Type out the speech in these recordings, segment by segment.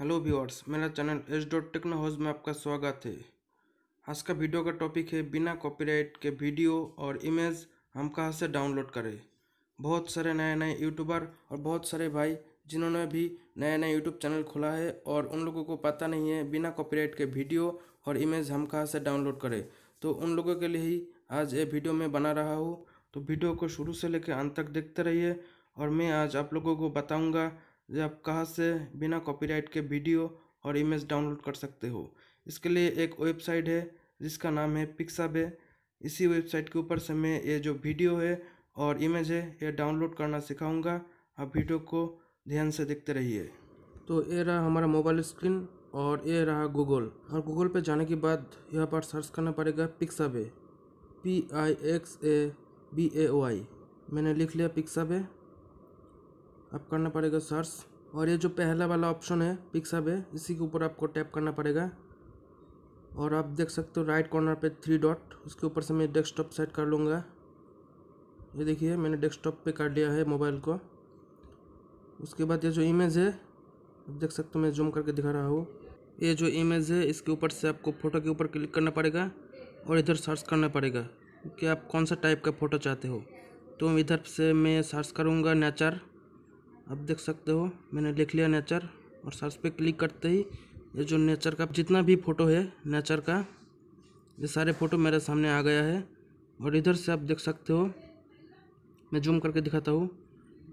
hello viewers मेरा channel S dot techno house में आपका स्वागत है आज का वीडियो का टॉपिक है बिना कॉपीराइट के वीडियो और इमेज हम कहाँ से डाउनलोड करें बहुत सारे नए नए यूट्यूबर और बहुत सारे भाई जिन्होंने भी नया नया यूट्यूब चैनल खोला है और उन लोगों को पता नहीं है बिना कॉपीराइट के वीडियो और इमेज हम कहाँ से डाउनलोड करें तो उन लोगों के लिए ही आज ये वीडियो मैं बना रहा हूँ तो वीडियो को शुरू से लेकर अंत तक देखते रहिए और मैं आज आप लोगों को बताऊँगा ये आप कहाँ से बिना कॉपीराइट के वीडियो और इमेज डाउनलोड कर सकते हो इसके लिए एक वेबसाइट है जिसका नाम है पिक्साबे इसी वेबसाइट के ऊपर से मैं ये जो वीडियो है और इमेज है ये डाउनलोड करना सिखाऊंगा आप वीडियो को ध्यान से देखते रहिए तो ये रहा हमारा मोबाइल स्क्रीन और ये रहा गूगल और गूगल पे जाने के बाद यहाँ पर सर्च करना पड़ेगा Pixabay P I X A B A Y मैंने लिख लिया पिक्साबे आप करना पड़ेगा सर्च और ये जो पहला वाला ऑप्शन है पिक्सअप है इसी के ऊपर आपको टैप करना पड़ेगा और आप देख सकते हो राइट कॉर्नर पे थ्री डॉट उसके ऊपर से मैं डेस्कटॉप सेट कर लूँगा ये देखिए मैंने डेस्कटॉप पे कर लिया है मोबाइल को उसके बाद ये जो इमेज है आप देख सकते हो मैं जूम करके दिखा रहा हूँ ये जो इमेज है इसके ऊपर से आपको फ़ोटो के ऊपर क्लिक करना पड़ेगा और इधर सर्च करना पड़ेगा कि आप कौन सा टाइप का फ़ोटो चाहते हो तो इधर से मैं सर्च करूँगा नेचर आप देख सकते हो मैंने लिख लिया नेचर और सर्च पे क्लिक करते ही ये जो नेचर का जितना भी फ़ोटो है नेचर का ये सारे फ़ोटो मेरे सामने आ गया है और इधर से आप देख सकते हो मैं जूम करके दिखाता हूँ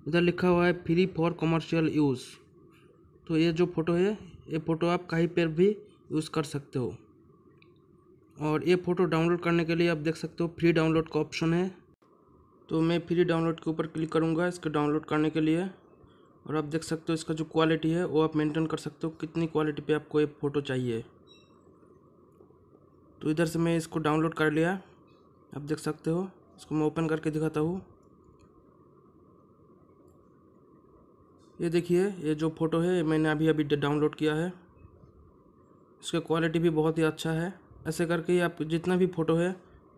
इधर लिखा हुआ है फ्री फॉर कमर्शियल यूज़ तो ये जो फ़ोटो है ये फ़ोटो आप कहीं पर भी यूज़ कर सकते हो और ये फ़ोटो डाउनलोड करने के लिए आप देख सकते हो फ्री डाउनलोड का ऑप्शन है तो मैं फ्री डाउनलोड के ऊपर क्लिक करूँगा इसके डाउनलोड करने के लिए और आप देख सकते हो इसका जो क्वालिटी है वो आप मेंटेन कर सकते हो कितनी क्वालिटी पे आपको ये फ़ोटो चाहिए तो इधर से मैं इसको डाउनलोड कर लिया आप देख सकते हो इसको मैं ओपन करके दिखाता हूँ ये देखिए ये जो फ़ोटो है मैंने अभी अभी डाउनलोड किया है इसका क्वालिटी भी बहुत ही अच्छा है ऐसे करके आप जितना भी फ़ोटो है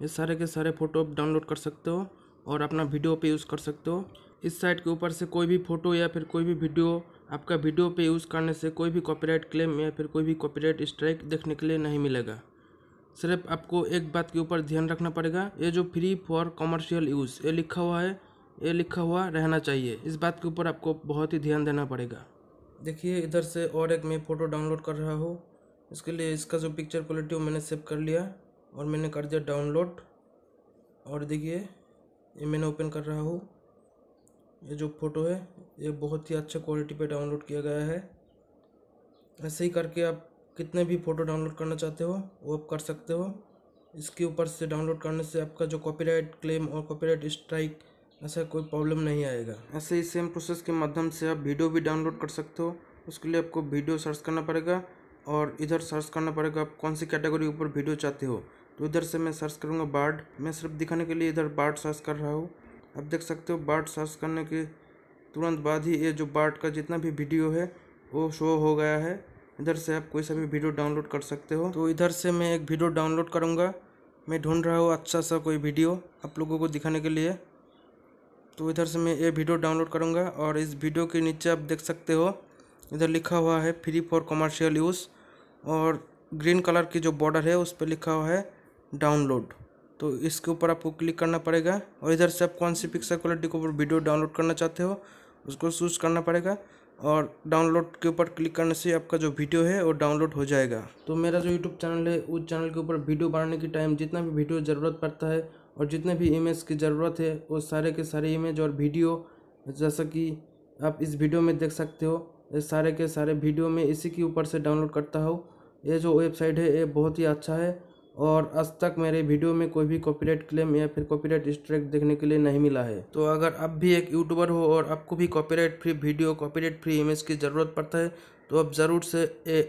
ये सारे के सारे फ़ोटो आप डाउनलोड कर सकते हो और अपना वीडियो पे यूज़ कर सकते हो इस साइट के ऊपर से कोई भी फ़ोटो या फिर कोई भी वीडियो आपका वीडियो पे यूज़ करने से कोई भी कॉपीराइट क्लेम या फिर कोई भी कॉपीराइट स्ट्राइक देखने के लिए नहीं मिलेगा सिर्फ आपको एक बात के ऊपर ध्यान रखना पड़ेगा ये जो फ्री फॉर कॉमर्शियल यूज़ ये लिखा हुआ है ये लिखा हुआ रहना चाहिए इस बात के ऊपर आपको बहुत ही ध्यान देना पड़ेगा देखिए इधर से और एक मैं फ़ोटो डाउनलोड कर रहा हूँ इसके लिए इसका जो पिक्चर क्वालिटी वो मैंने सेव कर लिया और मैंने कर दिया डाउनलोड और देखिए ये मैंने ओपन कर रहा हूँ ये जो फ़ोटो है ये बहुत ही अच्छे क्वालिटी पे डाउनलोड किया गया है ऐसे ही करके आप कितने भी फ़ोटो डाउनलोड करना चाहते हो वो आप कर सकते हो इसके ऊपर से डाउनलोड करने से आपका जो कॉपीराइट क्लेम और कॉपीराइट स्ट्राइक ऐसा कोई प्रॉब्लम नहीं आएगा ऐसे ही सेम प्रोसेस के माध्यम से आप वीडियो भी डाउनलोड कर सकते हो उसके लिए आपको वीडियो सर्च करना पड़ेगा और इधर सर्च करना पड़ेगा आप कौन सी कैटेगरी ऊपर वीडियो चाहते हो तो इधर से मैं सर्च करूँगा बार्ड मैं सिर्फ दिखाने के लिए इधर बार्ड सर्च कर रहा हूँ आप देख सकते हो बार्ड सर्च करने के तुरंत बाद ही ये जो बार्ड का जितना भी वीडियो है वो शो हो गया है इधर से आप कोई सा भी वीडियो डाउनलोड कर सकते हो तो इधर से मैं एक वीडियो डाउनलोड करूँगा मैं ढूंढ रहा हूँ अच्छा सा कोई वीडियो आप लोगों को दिखाने के लिए तो इधर से मैं ये वीडियो डाउनलोड करूँगा और इस वीडियो के नीचे आप देख सकते हो इधर लिखा हुआ है फ्री फॉर कमर्शियल यूज़ और ग्रीन कलर की जो बॉर्डर है उस पर लिखा हुआ है डाउनलोड तो इसके ऊपर आपको क्लिक करना पड़ेगा और इधर से आप कौन सी पिक्सर क्वालिटी के ऊपर वीडियो डाउनलोड करना चाहते हो उसको चूज़ करना पड़ेगा और डाउनलोड के ऊपर क्लिक करने से आपका जो वीडियो है वो डाउनलोड हो जाएगा तो मेरा जो यूट्यूब चैनल है उस चैनल के ऊपर वीडियो बनाने के टाइम जितना भी वीडियो ज़रूरत पड़ता है और जितने भी इमेज की ज़रूरत है वो सारे के सारे इमेज और वीडियो जैसा कि आप इस वीडियो में देख सकते हो ये सारे के सारे वीडियो में इसी के ऊपर से डाउनलोड करता हूँ ये जो वेबसाइट है ये बहुत ही अच्छा है और आज तक मेरे वीडियो में कोई भी कॉपीराइट क्लेम या फिर कॉपीराइट स्ट्राइक देखने के लिए नहीं मिला है तो अगर आप भी एक यूट्यूबर हो और आपको भी copyright free video copyright free image की ज़रूरत पड़ता है तो आप ज़रूर से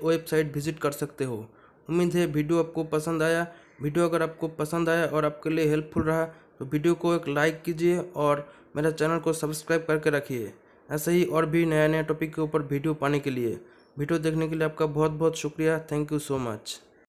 वेबसाइट विजिट कर सकते हो उम्मीद है वीडियो आपको पसंद आया वीडियो अगर आपको पसंद आया और आपके लिए हेल्पफुल रहा तो वीडियो को एक लाइक कीजिए और मेरा चैनल को सब्सक्राइब करके रखिए ऐसे ही और भी नया नया टॉपिक के ऊपर वीडियो पाने के लिए वीडियो देखने के लिए आपका बहुत बहुत शुक्रिया थैंक यू सो मच